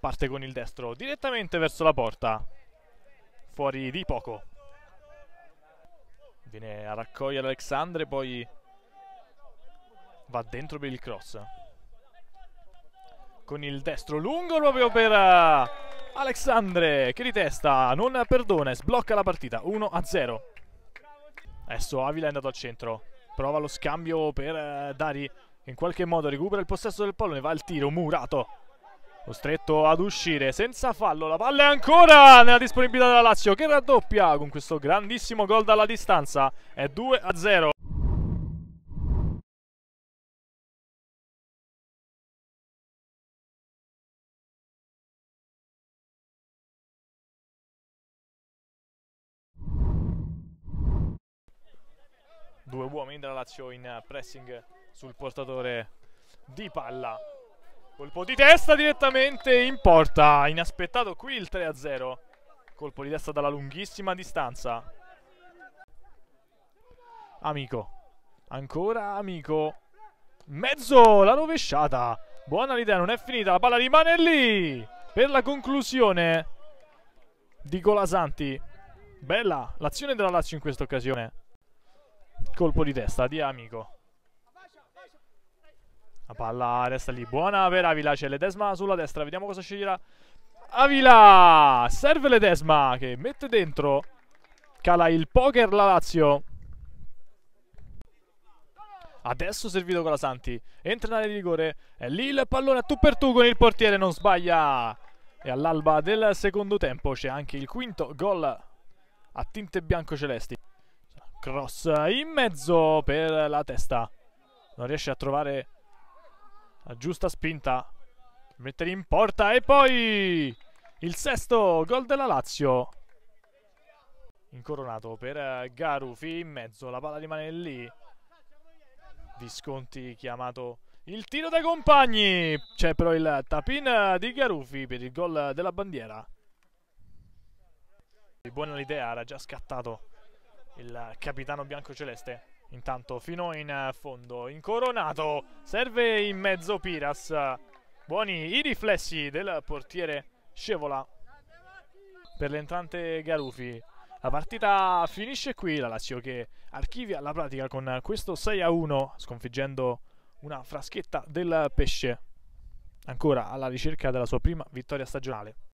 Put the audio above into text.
Parte con il destro, direttamente verso la porta. Fuori di poco. Viene a raccogliere Alexandre, poi va dentro per il cross. Con il destro lungo proprio per eh, Alexandre, che di testa, non perdona e sblocca la partita 1-0. Adesso Avila è andato al centro prova lo scambio per eh, Dari in qualche modo recupera il possesso del pallone va al tiro murato costretto ad uscire senza fallo la palla è ancora nella disponibilità della Lazio che raddoppia con questo grandissimo gol dalla distanza è 2 a 0 due uomini della Lazio in eh, pressing sul portatore di palla. Colpo di testa direttamente in porta. Inaspettato qui il 3-0. Colpo di testa dalla lunghissima distanza. Amico. Ancora amico. Mezzo la rovesciata. Buona l'idea, non è finita. La palla rimane lì. Per la conclusione di Golasanti. Bella l'azione della Lazio in questa occasione colpo di testa di Amico. La palla resta lì, buona per Avila, c'è Ledesma sulla destra, vediamo cosa sceglierà. Avila! Serve Ledesma che mette dentro, cala il poker la Lazio. Adesso servito con la Santi, entra in area di rigore, è lì il pallone a tu per tu con il portiere, non sbaglia. E all'alba del secondo tempo c'è anche il quinto gol a tinte bianco-celesti. Cross in mezzo per la testa. Non riesce a trovare la giusta spinta. Mettere in porta e poi il sesto gol della Lazio. Incoronato per Garufi in mezzo, la palla rimane lì. Visconti chiamato il tiro dai compagni. C'è però il tapin di Garufi per il gol della bandiera. Buona l'idea, era già scattato il capitano biancoceleste. Intanto fino in eh, fondo, incoronato, serve in mezzo Piras. Buoni i riflessi del portiere Scevola per l'entrante Garufi. La partita finisce qui, la Lazio che archivia la pratica con questo 6-1 a sconfiggendo una fraschetta del pesce ancora alla ricerca della sua prima vittoria stagionale.